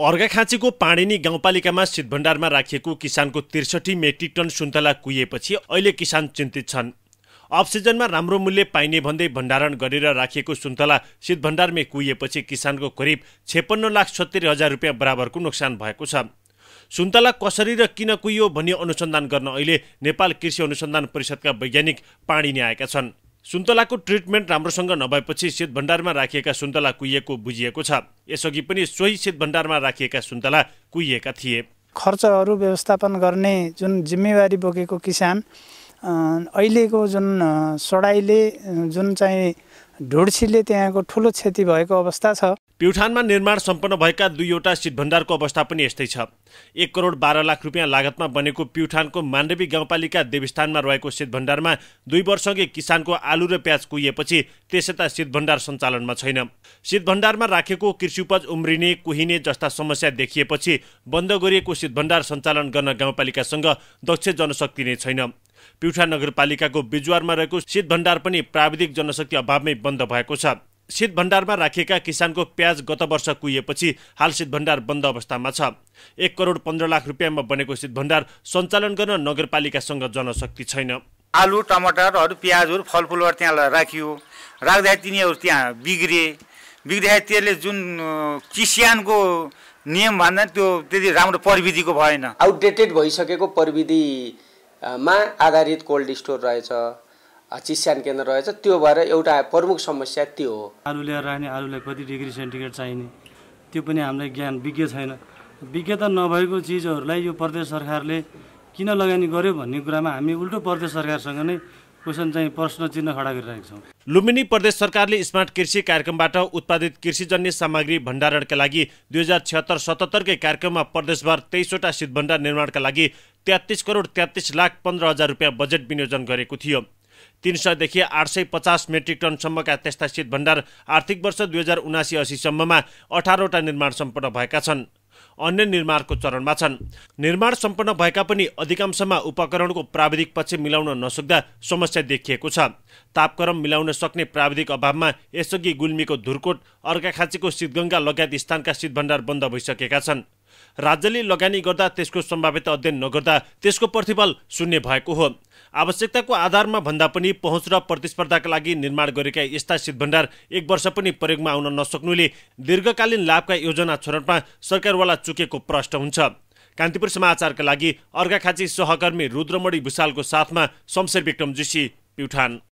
अर्घाखाँचीको पाणिनी गाउँपालिकामा शीतभण्डारमा राखिएको किसानको त्रिसठी मेट्रिक टन सुन्तला कुहिएपछि अहिले किसान चिन्तित छन् अफसिजनमा राम्रो मूल्य पाइने भन्दै भण्डारण गरेर राखिएको सुन्तला शीतभण्डारमै कुहिएपछि किसानको करिब छेपन्न लाख सत्तरी हजार रुपियाँ बराबरको नोक्सान भएको छ सुन्तला कसरी र किन कुहियो भनी अनुसन्धान गर्न अहिले नेपाल कृषि अनुसन्धान परिषदका वैज्ञानिक पाणिनी आएका छन् सुन्तलाको ट्रिटमेन्ट राम्रोसँग नभएपछि शीत भण्डारमा राखिएका सुन्तला कुहिएको बुझिएको छ यसअघि पनि सोही शीत भण्डारमा राखिएका सुन्तला कुहिएका थिए खर्चहरू व्यवस्थापन गर्ने जुन जिम्मेवारी बोकेको किसान अहिलेको जुन सडाइले जुन चाहिँ ढुड्सीले त्यहाँको ठुलो क्षति भएको अवस्था छ प्युठानमा निर्माण सम्पन्न भएका दुईवटा सिट भण्डारको अवस्था पनि यस्तै छ एक करोड बाह्र लाख रुपियाँ लागतमा बनेको प्युठानको माण्डवी गाउँपालिका देवस्थानमा रहेको सिट भण्डारमा दुई वर्षअघि किसानको आलु र प्याज कुहिएपछि यता सिट भण्डार सञ्चालनमा छैन सिट भण्डारमा राखेको कृषि उपज उम्रिने कुहिने जस्ता समस्या देखिएपछि बन्द गरिएको सिट भण्डार सञ्चालन गर्न गाउँपालिकासँग दक्ष जनशक्ति नै छैन प्युठा नगरपालिकाको बिजुवारमा रहेको शीत भण्डार पनि प्राविधिक जनशक्ति अभावमै बन्द भएको छ शीत भण्डारमा राखिएका किसानको प्याज गत वर्ष कुहिएपछि हाल शीत भण्डार बन्द अवस्थामा छ एक करोड पन्ध्र लाख रुपियाँमा बनेको शीत भण्डार सञ्चालन गर्न नगरपालिकासँग जनशक्ति छैन आलु टमाटरहरू प्याजहरू फलफुलहरू त्यहाँ राखियो राख्दाखेरि तिनीहरू त्यहाँ बिग्रिए बिग्रिदाखेरि त्यसले जुन किसानको नियम भन्दा त्यो त्यति राम्रो प्रविधिको भएन आउटडेटेड भइसकेको प्रविधि मा आधारित कोल्ड स्टोर रहेछ चिस्यान केन्द्र रहेछ त्यो भएर एउटा प्रमुख समस्या त्यो हो आलु ल्याएर राख्ने आलुलाई कति डिग्री सेन्टिग्रेड चाहिने त्यो पनि हामीलाई ज्ञान विज्ञ छैन विज्ञता नभएको चिजहरूलाई यो प्रदेश सरकारले किन लगानी गर्यो भन्ने कुरामा हामी उल्टो प्रदेश सरकारसँग नै क्वेसन चाहिँ प्रश्न चिन्ह खडा गरिरहेको छौँ लुम्बिनी प्रदेश सरकारले स्मार्ट कृषि कार्यक्रमबाट उत्पादित कृषिजन्य सामग्री भण्डारणका लागि दुई हजार छिहत्तर सतहत्तरकै कार्यक्रममा प्रदेशभर तेइसवटा सिद्धभण्डार निर्माणका लागि तेत्तिस करोड तेत्तिस लाख पन्ध्र हजार रुपियाँ बजेट विनियोजन गरेको थियो तिन सयदेखि आठ सय पचास मेट्रिक टनसम्मका त्यस्ता शीत भण्डार आर्थिक वर्ष दुई हजार उनासी असीसम्ममा अठारवटा निर्माण सम्पन्न भएका छन् अन्य निर्माणको चरणमा छन् निर्माण सम्पन्न भएका पनि अधिकांशमा उपकरणको प्राविधिक पक्ष मिलाउन नसक्दा समस्या देखिएको छ तापक्रम मिलाउन सक्ने प्राविधिक अभावमा यसअघि गुल्मीको धुरकोट अर्घाखाँचीको सिद्धगङ्गा लगायत स्थानका शीत भण्डार बन्द भइसकेका छन् राज्यले लगानी गर्दा त्यसको सम्भावित अध्ययन नगर्दा त्यसको प्रतिफल शून्य भएको हो आवश्यकताको आधारमा भन्दा पनि पहुँच र प्रतिस्पर्धाका लागि निर्माण गरेका यस्ता सिद्धभण्डार एक वर्ष पनि प्रयोगमा आउन नसक्नुले दीर्घकालीन लाभका योजना छनौटमा सरकारवाला चुकेको प्रश्न हुन्छ कान्तिपुर समाचारका लागि अर्घाखाँची सहकर्मी रुद्रमणी भुषालको साथमा शमशेर विक्रम जोशी प्युठान